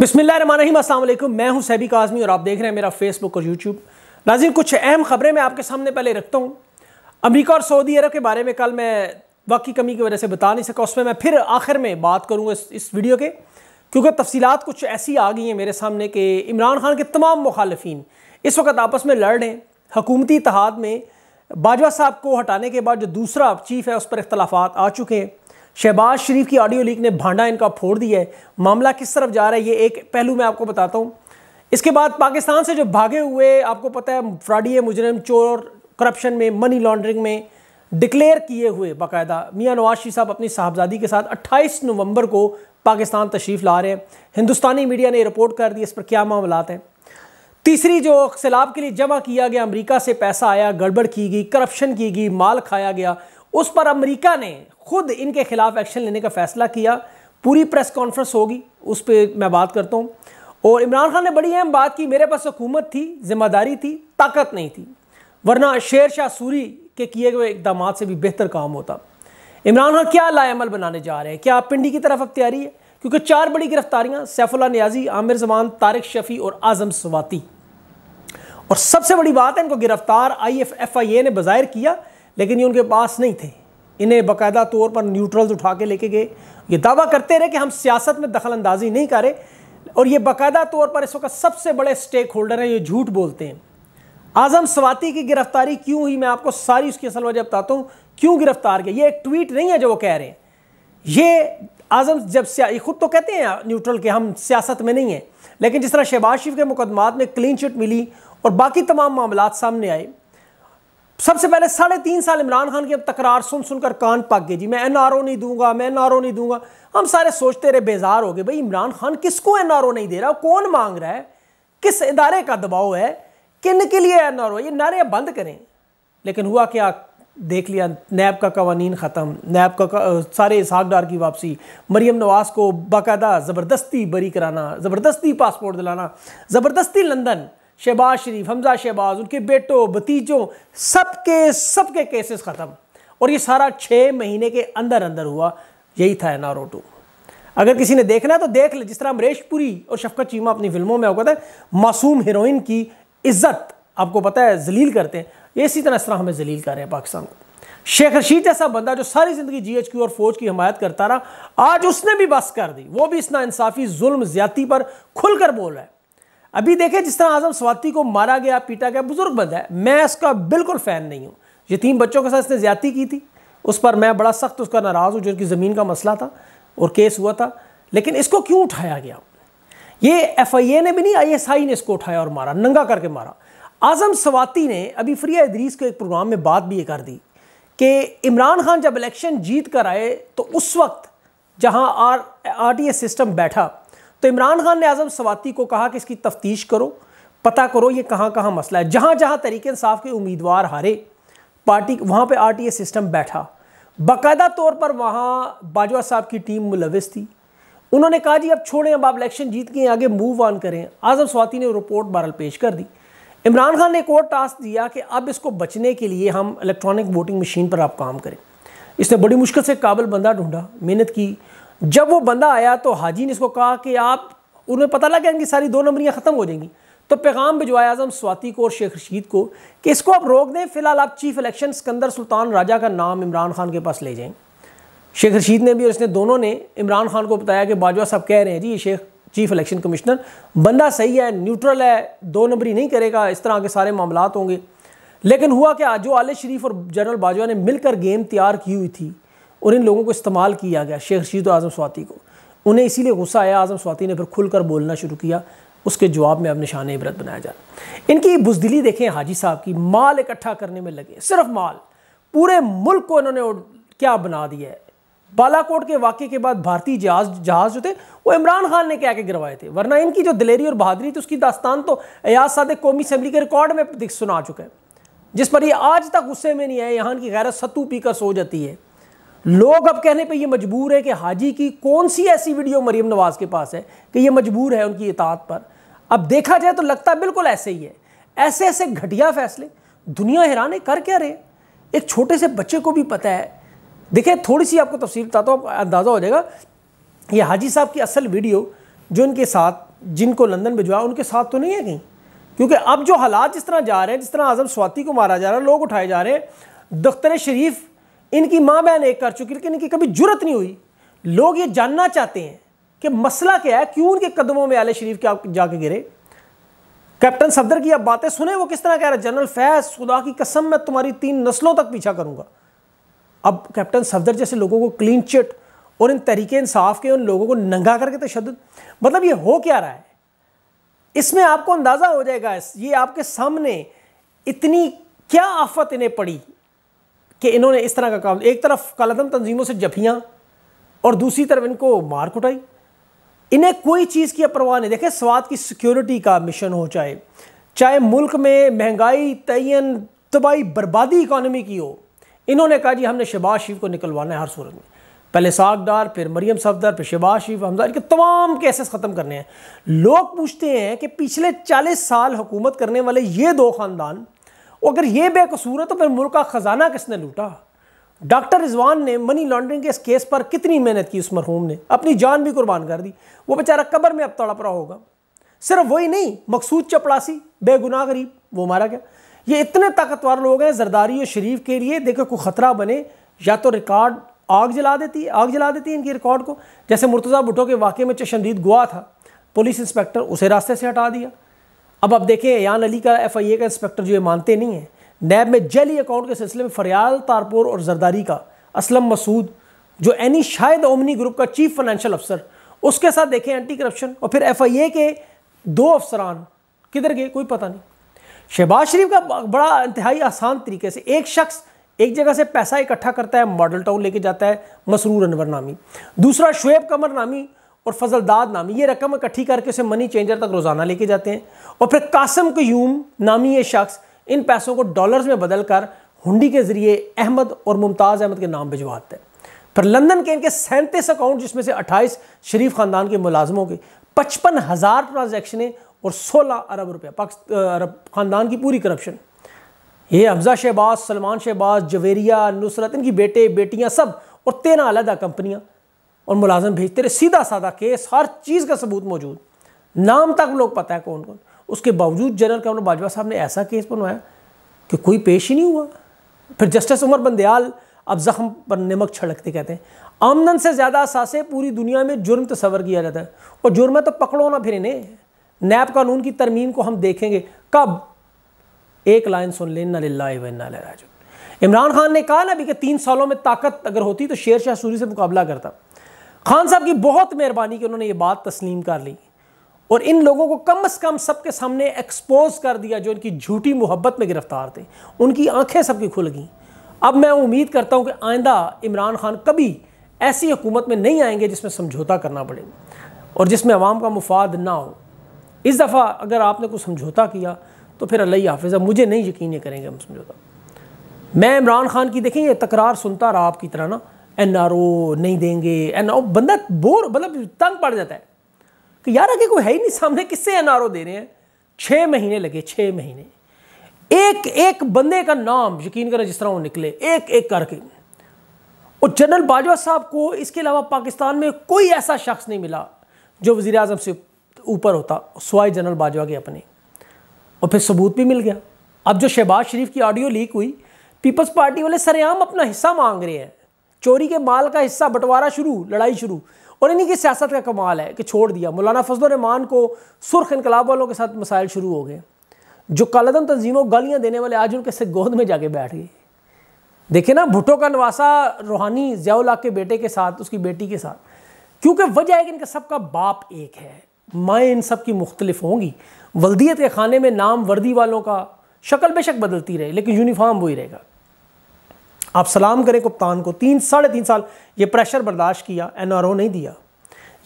बिस्मिल्लाम असलम मैं हूं सैबिक आजमी और आप देख रहे हैं मेरा फेसबुक और यूट्यूब नाजिन कुछ अहम खबरें मैं आपके सामने पहले रखता हूं अमेरिका और सऊदी अरब के बारे में कल मैं वक्त की कमी की वजह से बता नहीं सका उसमें मैं फिर आखिर में बात करूँगा इस, इस वीडियो के क्योंकि तफसीत कुछ ऐसी आ गई हैं मेरे सामने कि इमरान खान के तमाम मुखालफी इस वक्त आपस में लड़ रहे हैं हकूमती इतिहाद में बाजवा साहब को हटाने के बाद जो दूसरा चीफ है उस पर इख्तलाफात आ चुके हैं शहबाज शरीफ की ऑडियो लीक ने भांडा इनका फोड़ दिया है मामला किस तरफ जा रहा है ये एक पहलू मैं आपको बताता हूँ इसके बाद पाकिस्तान से जो भागे हुए आपको पता है फ्राडी मुजरम चोर करप्शन में मनी लॉन्ड्रिंग में डिक्लेयर किए हुए बाकायदा मियाँ नवाज साहब अपनी साहबजादी के साथ 28 नवंबर को पाकिस्तान तशरीफ़ ला रहे हैं हिंदुस्तानी मीडिया ने रिपोर्ट कर दी इस पर क्या मामला हैं तीसरी जो सैलाब के लिए जमा किया गया अमेरिका से पैसा आया गड़बड़ की गई करप्शन की गई माल खाया गया उस पर अमेरिका ने खुद इनके खिलाफ एक्शन लेने का फैसला किया पूरी प्रेस कॉन्फ्रेंस होगी उस पर मैं बात करता हूँ और इमरान खान ने बड़ी अहम बात की मेरे पास हुकूमत थी जिम्मेदारी थी ताकत नहीं थी वरना शेर शाह सूरी के किए गए इकदाम से भी बेहतर काम होता इमरान खान क्या लाएमल बनाने जा रहे हैं क्या पिंडी की तरफ अब तैयारी है क्योंकि चार बड़ी गिरफ्तारियां सैफुल्ला न्याजी आमिर जमान तारिक शफी और आजम सवाती और सबसे बड़ी बात है इनको गिरफ्तार आई एफ एफ आई ए ने बाहर किया लेकिन ये उनके पास नहीं थे इन्हें बाकायदा तौर पर न्यूट्रल्स उठा के लेके गए ये दावा करते रहे कि हम सियासत में दखल अंदाजी नहीं करें और ये बाकायदा तौर पर इस वक्त सबसे बड़े स्टेक होल्डर हैं ये झूठ बोलते हैं आजम स्वाति की गिरफ्तारी क्यों हुई मैं आपको सारी उसकी असल वजह बताता हूँ क्यों गिरफ्तार किया ये एक ट्वीट नहीं है जो वो कह रहे हैं ये आजम जब ये खुद तो कहते हैं न्यूट्रल के हम सियासत में नहीं हैं लेकिन जिस तरह शहबाज शरीफ के मुकदमात में क्लीन चिट मिली और बाकी तमाम मामला सामने आए सबसे पहले साढ़े तीन साल इमरान खान की अब तकरार सुन सुनकर कान पक गए जी मैं एन आर ओ नहीं दूंगा मैं एन आर ओ नहीं दूंगा हम सारे सोचते रहे बेजार हो गए भाई इमरान खान किसको एन आर ओ नहीं दे रहा कौन मांग रहा है किस इदारे का दबाव है किन के लिए एन आर ओ ये नारे बंद करें लेकिन हुआ क्या देख लिया नैब का कवानीन ख़त्म नैब का, सारे सारे डार की वापसी मरीम नवाज़ को बाकायदा ज़बरदस्ती बरी कराना ज़बरदस्ती पासपोर्ट दिलाना ज़बरदस्ती लंदन शहबाज शरीफ हमजा शहबाज उनके बेटों भतीजों सब के सब के केसेस ख़त्म और ये सारा छः महीने के अंदर अंदर हुआ यही था एन आर टू अगर किसी ने देखना है तो देख ले जिस तरह अमरीश पुरी और शफकत चीमा अपनी फिल्मों में आपको है मासूम हीरोइन की इज्जत आपको पता है जलील करते हैं ये इसी तरह इस तरह हमें जलील कर रहे हैं पाकिस्तान को शेख रशीद जैसा बंदा जो सारी ज़िंदगी जीएचक्यू और फौज की हमायत करता रहा आज उसने भी बस कर दी वो भी इस ना इंसाफी जुल्म ज्यादा पर खुलकर बोल रहा है अभी देखें जिस तरह आजम स्वाति को मारा गया पीटा गया बुजुर्ग बंद है मैं इसका बिल्कुल फ़ैन नहीं हूँ यतीम बच्चों के साथ इसने ज्यादा की थी उस पर मैं बड़ा सख्त उसका नाराज़ हूँ जो कि ज़मीन का मसला था और केस हुआ था लेकिन इसको क्यों उठाया गया ये एफ आई ए ने भी नहीं आई एस आई ने इसको उठाया और मारा नंगा करके मारा आज़म स्वाति ने अभी फ्रिया इदरीस के एक प्रोग्राम में बात भी ये कर दी कि इमरान खान जब इलेक्शन जीत कर आए तो उस वक्त जहां R R T S system बैठा तो इमरान खान ने आजम सवाती को कहा कि इसकी तफ्तीश करो पता करो ये कहाँ कहाँ मसला है जहाँ जहाँ तरीके इंसाफ के उम्मीदवार हारे पार्टी वहाँ पे आरटीए सिस्टम बैठा बाकायदा तौर पर वहाँ बाजवा साहब की टीम मुलविस थी उन्होंने कहा जी अब छोड़ें अब आप इलेक्शन जीत के आगे मूव ऑन करें आजम स्वाति ने रिपोर्ट बहरल पेश कर दी इमरान खान ने एक और टास्क दिया कि अब इसको बचने के लिए हम इलेक्ट्रॉनिक वोटिंग मशीन पर आप काम करें इसने बड़ी मुश्किल से काबिल बंदा ढूंढा मेहनत की जब वो बंदा आया तो हाजी ने इसको कहा कि आप उन्हें पता लगा इनकी सारी दो नंबरियाँ ख़त्म हो जाएंगी तो पैगाम भिजवाया आजम स्वाति को और शेख रशीद को कि इसको आप रोक दें फिलहाल आप चीफ इलेक्शन सिकंदर सुल्तान राजा का नाम इमरान खान के पास ले जाएं शेख रशीद ने भी और इसने दोनों ने इमरान खान को बताया कि बाजवा साहब कह रहे हैं जी ये शेख चीफ इलेक्शन कमिश्नर बंदा सही है न्यूट्रल है दो नंबरी नहीं करेगा इस तरह के सारे मामला होंगे लेकिन हुआ क्या जो आले शरीफ और जनरल बाजवा ने मिलकर गेम तैयार की हुई थी और इन लोगों को इस्तेमाल किया गया शेख रशीद आज़म स्वाति को उन्हें इसीलिए गुस्सा आया आज़म स्वाति ने फिर खुलकर बोलना शुरू किया उसके जवाब में अब निशान इबरत बनाया जा इनकी बुजदिली देखें हाजी साहब की माल इकट्ठा करने में लगे सिर्फ माल पूरे मुल्क को इन्होंने क्या बना दिया है बालाकोट के वाक़े के बाद भारतीय जहाज जहाज जो थे वो इमरान खान ने क्या के गिरवाए थे वरना इनकी जो दिलेरी और बहादरी थी उसकी दास्तान तो एयाज सादे कौमी असम्बली के रिकॉर्ड में सुना चुके हैं जिस पर ये आज तक गुस्से में नहीं आए यहाँ की गैरत सत्तू पीकर सो जाती है लोग अब कहने पे ये मजबूर है कि हाजी की कौन सी ऐसी वीडियो मरीम नवाज के पास है कि ये मजबूर है उनकी इतात पर अब देखा जाए तो लगता बिल्कुल ऐसे ही है ऐसे ऐसे घटिया फैसले दुनिया हैरान है कर क्या रहे एक छोटे से बच्चे को भी पता है देखिए थोड़ी सी आपको तफसील बताता हूँ अंदाज़ा हो जाएगा ये हाजी साहब की असल वीडियो जो इनके साथ जिनको लंदन भिजवाया उनके साथ तो नहीं है कहीं क्योंकि अब जो हालात जिस तरह जा रहे हैं जिस तरह आज़म स्वाति को मारा जा रहा है लोग उठाए जा रहे हैं दख्तर शरीफ इनकी माँ बहन एक कर चुकी लेकिन इनकी कभी जरूरत नहीं हुई लोग ये जानना चाहते हैं कि मसला क्या है क्यों उनके कदमों में आले शरीफ के आप जाके गिरे कैप्टन सफदर की आप बातें सुने वो किस तरह कह रहा हैं जनरल फैज खुदा की कसम मैं तुम्हारी तीन नस्लों तक पीछा करूंगा अब कैप्टन सफदर जैसे लोगों को क्लीन चिट और इन तरीके इंसाफ के उन लोगों को नंगा करके तशद मतलब ये हो क्या रहा है इसमें आपको अंदाज़ा हो जाएगा ये आपके सामने इतनी क्या आफत इन्हें पड़ी कि इन्होंने इस तरह का काम एक तरफ कालदम तंजीमों से जफियाँ और दूसरी तरफ इनको मार कुटाई इन्हें कोई चीज़ की परवाह नहीं देखें स्वाद की सिक्योरिटी का मिशन हो चाहे चाहे मुल्क में महंगाई तयन तबाही बर्बादी इकानमी की हो इन्होंने कहा जी हमने शहबाज शरीफ को निकलवाना है हर सूरत में पहले सागदार फिर मरीम सफदर फिर शहबाज शरीफ हमदार के तमाम केसेस ख़त्म करने हैं लोग पूछते हैं कि पिछले 40 साल हुकूमत करने वाले ये दो ख़ानदान और अगर ये बेकसूर है तो फिर मुल्क का ख़जाना किसने लूटा डॉक्टर रिजवान ने मनी लॉन्ड्रिंग के इस केस पर कितनी मेहनत की उस मरहूम ने अपनी जान भी कुर्बान कर दी वो बेचारा कबर में अब तड़प रहा होगा सिर्फ वही नहीं मकसूद चपड़ासी बेगुनाह गरीब वो मारा गया ये इतने ताकतवर लोग हैं जरदारी और शरीफ के लिए देखो कोई ख़तरा बने या तो रिकॉर्ड आग जला देती है आग जला देती है इनके रिकॉर्ड को जैसे मुर्तज़ा भुटो के वाक़े में चशनदीद गुआ था पुलिस इंस्पेक्टर उसे रास्ते से हटा दिया अब आप देखें यान अली का एफ आई ए का इंस्पेक्टर जो ये मानते नहीं हैं नैब में जेली अकाउंट के सिलसिले में फरियाल तारपुर और जरदारी का असलम मसूद जो एनी शायद ओमनी ग्रुप का चीफ फाइनेंशियल अफसर उसके साथ देखें एंटी करप्शन और फिर एफ आई ए के दो अफसरान किधर गए कोई पता नहीं शहबाज शरीफ का बड़ा इंतहाई आसान तरीके से एक शख्स एक जगह से पैसा इकट्ठा करता है मॉडल टाउन लेके जाता है मसरूर अनवर नामी दूसरा शुएब कमर नामी और फजलदाद नामी ये रकम इकट्ठी करके उसे मनी चेंजर तक रोज़ाना लेके जाते हैं और फिर कासम क्यूम नामी ये शख्स इन पैसों को डॉलर्स में बदल कर हुंडी के ज़रिए अहमद और मुमताज़ अहमद के नाम भिजवाते हैं फिर लंदन के इनके सैंतीस अकाउंट जिसमें से अट्ठाईस शरीफ ख़ानदान के मुलाजमों के पचपन हज़ार ट्रांजैक्शनें और सोलह अरब रुपया अरब ख़ानदान की पूरी करप्शन ये हमजा शहबाज सलमान शहबाज जवेरिया नुसरत इनकी बेटे बेटियाँ सब और तेरह अलहदा कंपनियाँ और मुलाजम भेजते रहे सीधा साधा केस हर चीज़ का सबूत मौजूद नाम तक लोग पता है कौन कौन उसके बावजूद जनरल कमर बाजवा साहब ने ऐसा केस बनवाया कि कोई पेश ही नहीं हुआ फिर जस्टिस उमर बंदयाल अब ज़ख्म पर नमक छड़कते कहते हैं आमदन से ज़्यादा सासे पूरी दुनिया में जुर्म तस्वर किया जाता है और जुर्म है तो पकड़ो ना फिर इन्हें नैब कानून की तरमीम को हम देखेंगे कब एक लाइन सुन ले नाजुन इमरान खान ने कहा ना अभी कि तीन सालों में ताकत अगर होती तो शेर शाह सूरी से मुकाबला करता खान साहब की बहुत मेहरबानी कि उन्होंने ये बात तस्लीम कर ली और इन लोगों को कम अज़ कम सबके सामने एक्सपोज कर दिया जो इनकी झूठी मोहब्बत में गिरफ्तार थे उनकी आंखें सबकी खुल गईं अब मैं उम्मीद करता हूँ कि आइंदा इमरान खान कभी ऐसी हुकूमत में नहीं आएंगे जिसमें समझौता करना पड़े और जिसमें आवाम का मुफाद ना हो इस दफ़ा अगर आपने कुछ समझौता किया तो फिर अल्लाह हाफिज़ मुझे नहीं यकीन करेंगे हम समझौता मैं इमरान खान की देखें ये तकरार सुनता रहा आपकी तरह ना एन आर ओ नहीं देंगे एन ओ बंदा बोर मतलब तंग पड़ जाता है कि यार आगे कोई है ही नहीं सामने किससे एन आर ओ दे रहे हैं छः महीने लगे छः महीने एक एक बंदे का नाम यकीन करें जिस तरह वो निकले एक एक करके और जनरल बाजवा साहब को इसके अलावा पाकिस्तान में कोई ऐसा शख्स नहीं मिला जो वजीर अजम से ऊपर होता सवाई जनरल बाजवा के अपने और फिर सबूत भी मिल गया अब जो शहबाज शरीफ की ऑडियो लीक हुई पीपल्स पार्टी वाले सरेआम अपना हिस्सा मांग रहे हैं चोरी के माल का हिस्सा बंटवारा शुरू लड़ाई शुरू और इन्हीं की सियासत का कमाल है कि छोड़ दिया मौलाना फजलरहमान को सुर्ख इनकलाब वालों के साथ मसाइल शुरू हो गए जो कलदम तंजीमों गालियाँ देने वाले आज उनके से गोद में जाके बैठ गए देखे ना भुटो का नवासा रूहानी जयाउल्ला के बेटे के साथ उसकी बेटी के साथ क्योंकि वजह है कि इनका सबका बाप एक है माएँ इन सब की मुख्तलिफ होंगी वल्दियत के खाने में नाम वर्दी वालों का शक्ल बेशक बदलती रहे लेकिन यूनिफॉर्म वही रहेगा आप सलाम करें कप्तान को तीन साढ़े तीन साल ये प्रेशर बर्दाश्त किया एन आर ओ नहीं दिया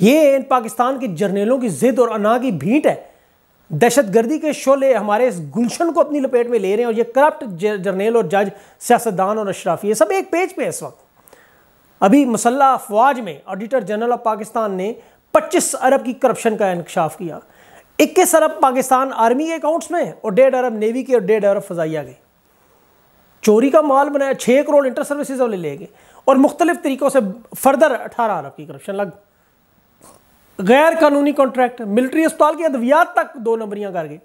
ये इन पाकिस्तान के जर्नेलों की ज़िद और अना की भीट है दहशत गर्दी के शोले हमारे इस गुलशन को अपनी लपेट में ले रहे हैं और ये करप्ट जर्नेल और जज सियासतदान और अशराफी ये सब एक पेज पे है इस वक्त अभी मुसल्ह अफवाज में ऑडिटर जनरल ऑफ पाकिस्तान ने 25 अरब की करप्शन का इंकशाफ किया इक्कीस अरब पाकिस्तान आर्मी के अकाउंट्स में और डेढ़ अरब नेवी के और डेढ़ अरब फजाइया के चोरी का माल बनाया छः करोड़ इंटर सर्विसेज वाले ले गए और मुख्तलिफ तरीक़ों से फर्दर अठारह अरब की करप्शन लग गैर कानूनी कॉन्ट्रैक्ट मिलिट्री अस्पताल की अद्वियात तक दो नंबरियाँ कर गए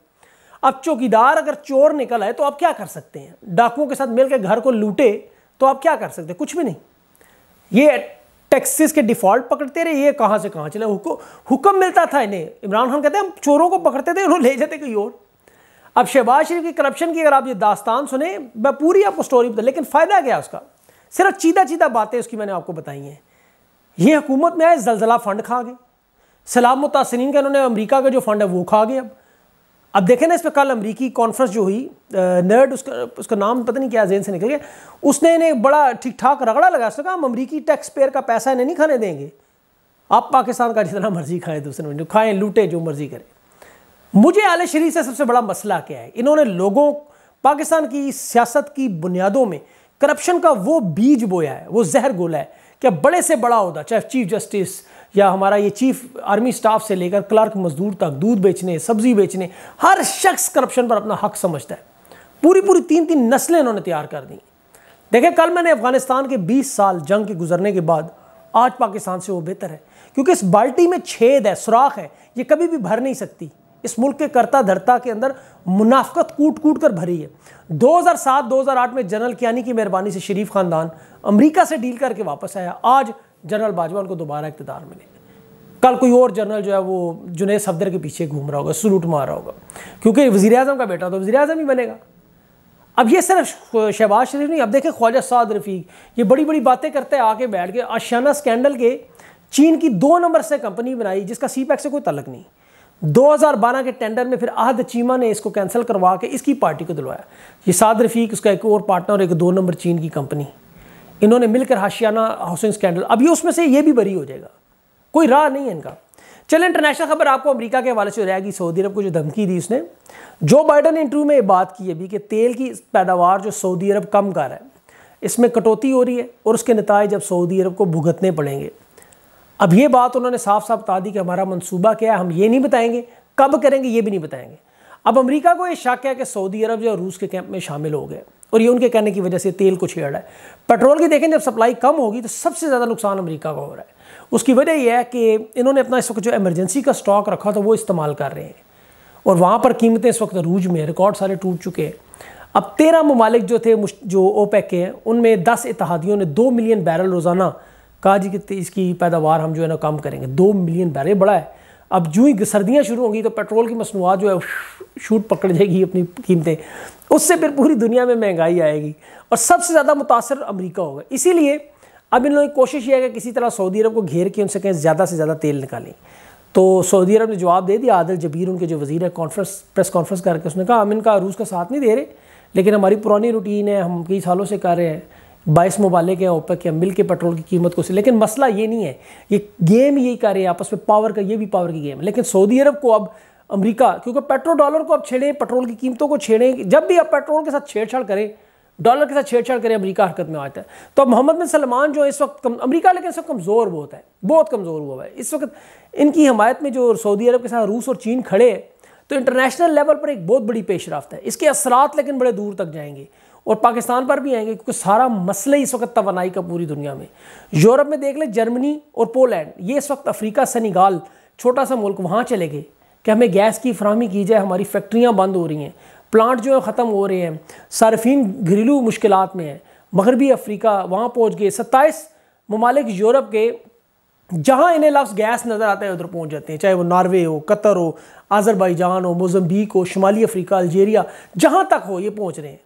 अब चौकीदार अगर चोर निकल आए तो आप क्या कर सकते हैं डाकुओं के साथ मिलकर घर को लूटे तो आप क्या कर सकते हैं कुछ भी नहीं ये टैक्सीस के डिफॉल्ट पकड़ते रहे ये कहाँ से कहाँ चले हुक्म मिलता था इन्हें इमरान खान कहते हैं हम चोरों को पकड़ते थे उन्होंने ले जाते कहीं और अब शहबाज शरीफ की करप्शन की अगर आप ये दास्तान सुने मैं पूरी आपको स्टोरी बता लेकिन फ़ायदा क्या उसका सिर्फ चीदा चीदा बातें उसकी मैंने आपको बताई हैं ये हुकूमत में आए जलजला फ़ंड खा गए सलाम मुतासरीन का इन्होंने अमरीका का जो फ़ंड है वो खा गए अब अब देखें ना इस पर कल अमरीकी कॉन्फ्रेंस जो हुई नर्ड उसका उसका नाम पता नहीं क्या जेन से निकल गया उसने इन्हें बड़ा ठीक ठाक रगड़ा लगा उसने कहा हम अमरीकी टैक्स पेयर का पैसा इन्हें नहीं खाने देंगे आप पाकिस्तान का जितना मर्जी खाएं दूसरे खाएं लूटें जो मर्जी करें मुझे आले शरीफ से सबसे बड़ा मसला क्या है इन्होंने लोगों पाकिस्तान की सियासत की बुनियादों में करप्शन का वो बीज बोया है वो जहर गोला है क्या बड़े से बड़ा होता चाहे चीफ जस्टिस या हमारा ये चीफ आर्मी स्टाफ से लेकर क्लर्क मजदूर तक दूध बेचने सब्जी बेचने हर शख्स करप्शन पर अपना हक समझता है पूरी पूरी तीन तीन नस्लें इन्होंने तैयार कर दी देखें कल मैंने अफगानिस्तान के 20 साल जंग के गुजरने के बाद आज पाकिस्तान से वो बेहतर है क्योंकि इस बाल्टी में छेद है सुराख है ये कभी भी भर नहीं सकती इस मुल्क के करता धरता के अंदर मुनाफ्त कूट कूट कर भरी है 2007-2008 में जनरल कियानी की मेहरबानी से शरीफ खानदान अमरीका से डील करके वापस आया आज जनरल बाजवा को दोबारा इकतदार मिले कल कोई और जनरल जो है वो जुनेद सफदर के पीछे घूम रहा होगा सलूट मार रहा होगा क्योंकि वजी अजम का बेटा तो वजी अजम ही बनेगा अब ये सिर्फ शहबाज शरीफ नहीं अब देखें ख्वाजा साद रफीक ये बड़ी बड़ी बातें करते हैं आके बैठ के आशाना स्कैंडल के चीन की दो नंबर से कंपनी बनाई जिसका सी पैक e से कोई तलक नहीं 2012 के टेंडर में फिर अहद चीमा ने इसको कैंसिल करवा के इसकी पार्टी को दिलवाया ये साद रफीक उसका एक और पार्टनर और एक दो नंबर चीन की कंपनी इन्होंने मिलकर हाशियाना हाउसिंग स्कैंडल अभी उसमें से ये भी बरी हो जाएगा कोई राह नहीं है इनका चलो इंटरनेशनल खबर आपको अमेरिका के हवाले से रहेगी सऊदी अरब को जो धमकी दी उसने जो बाइडन ने इंटरव्यू में बात की अभी कि तेल की पैदावार जो सऊदी अरब कम कर रहा है इसमें कटौती हो रही है और उसके नतज अब सऊदी अरब को भुगतने पड़ेंगे अब ये बात उन्होंने साफ साफ बता दी कि हमारा मंसूबा क्या है हम ये नहीं बताएंगे कब करेंगे ये भी नहीं बताएंगे अब अमेरिका को ये शक है कि सऊदी अरब या रूस के कैंप में शामिल हो गए और ये उनके कहने की वजह से तेल को छेड़ रहा है पेट्रोल की देखें जब सप्लाई कम होगी तो सबसे ज़्यादा नुकसान अमेरिका का हो रहा है उसकी वजह यह है कि इन्होंने अपना इस वक्त जो एमरजेंसी का स्टॉक रखा था वो इस्तेमाल कर रहे हैं और वहाँ पर कीमतें इस वक्त रूज में रिकॉर्ड सारे टूट चुके हैं अब तेरह ममालिक जो थे जो ओपेक के हैं उनमें दस इतिहादियों ने दो मिलियन बैरल रोज़ाना कहा जी कि इसकी पैदावार हम जो है ना कम करेंगे दो मिलियन बैरल बड़ा है अब जूँ ही सर्दियाँ शुरू होंगी तो पेट्रोल की मसनूआत जो है शूट पकड़ जाएगी अपनी कीमतें उससे फिर पूरी दुनिया में महंगाई आएगी और सबसे ज़्यादा मुतासर अमरीका होगा इसीलिए अब इन लोगों की कोशिश यह है कि किसी तरह सऊदी अरब को घेर के उनसे कहें ज़्यादा से ज़्यादा तेल निकालें तो सऊदी अरब ने जवाब दे दिया आदिल जबीर उनके जो वजीर है कॉन्फ्रेंस प्रेस कॉन्फ्रेंस करके उसने कहा हम इनका रूस का साथ नहीं दे रहे लेकिन हमारी पुरानी रूटीन है हम कई सालों से कर रहे हैं बाईस ममालिक हैं ओपेक या मिल के पेट्रोल की कीमत को लेकिन मसला ये नहीं है ये गेम यही कर रहे हैं आपस में पावर का ये भी पावर की गेम है लेकिन सऊदी अरब को अब अमेरिका क्योंकि पेट्रोल डॉलर को अब छेड़ें पेट्रोल की कीमतों को छेड़ें जब भी आप पेट्रोल के साथ छेड़छाड़ करें डॉलर के साथ छेड़छाड़ करें अमरीका हरकत में आता है तो अब मोहम्मद बिन सलमान जो इस वक्त कम लेकिन इस वक्त कमज़ोर बहुत है बहुत कमज़ोर हुआ है इस वक्त इनकी हमायत में जो सऊदी अरब के साथ रूस और चीन खड़े हैं तो इंटरनेशनल लेवल पर एक बहुत बड़ी पेशरफ है इसके असरात लेकिन बड़े दूर तक जाएंगे और पाकिस्तान पर भी आएंगे क्योंकि सारा मसला इस वक्त तोनाई का पूरी दुनिया में यूरोप में देख लें जर्मनी और पोलैंड ये इस वक्त अफ्रीका सेनिगाल छोटा सा मुल्क वहाँ चले गए कि हमें गैस की फरहमी की जाए हमारी फैक्ट्रियाँ बंद हो रही हैं प्लांट जो है ख़त्म हो रहे हैं सार्फिन घरेलू मुश्किल में हैं मगरबी अफ्रीका वहाँ पहुँच गए सत्ताईस ममालिक यूरोप के जहाँ इन्हें लफ्स गैस नज़र आता है उधर पहुँच जाते हैं चाहे वो नॉर्वे हो कतर हो आज़रबाईजान हो मोजम्बीक हो शुमाली अफ्रीका अलजेरिया जहाँ तक हो ये पहुँच रहे हैं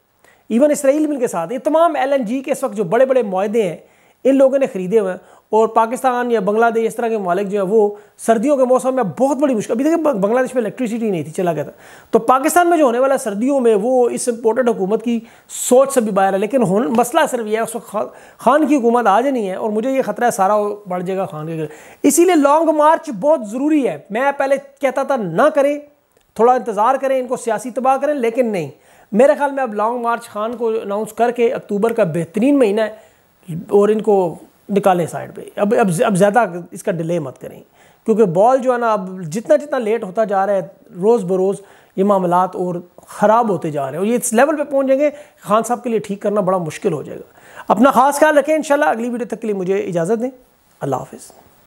इवन इसराइल मिल के साथ ये तमाम एल के इस वक्त जो बड़े बड़े माहदे हैं इन लोगों ने खरीदे हुए हैं और पाकिस्तान या बांग्लादेश इस तरह के मालिक जो है वो सर्दियों के मौसम में बहुत बड़ी मुश्किल अभी देखिए बांग्लादेश में इलेक्ट्रिसिटी नहीं थी चला गया था तो पाकिस्तान में जो होने वाला सर्दियों में वो इस इम्पोर्टेड हुकूमत की सोच से भी बाहर है लेकिन मसला सिर्फ यह है उस वक्त खान की हुकूमत आज नहीं है और मुझे ये खतरा है सारा बढ़ जाएगा खान के इसीलिए लॉन्ग मार्च बहुत ज़रूरी है मैं पहले कहता था ना करें थोड़ा इंतज़ार करें इनको सियासी तबाह करें लेकिन नहीं मेरे ख्याल में अब लॉन्ग मार्च खान को अनाउंस करके अक्टूबर का बेहतरीन महीना है और इनको निकालें साइड पे अब अब अब ज़्यादा इसका डिले मत करें क्योंकि बॉल जो है ना अब जितना जितना लेट होता जा रहा है रोज़ बरोज़ ये मामला और ख़राब होते जा रहे हैं और ये इस लेवल पर पहुँच जाएंगे खान साहब के लिए ठीक करना बड़ा मुश्किल हो जाएगा अपना खास ख्याल रखें इन अगली वीडियो तक के लिए मुझे इजाज़त दें अल्लाह हाफिज़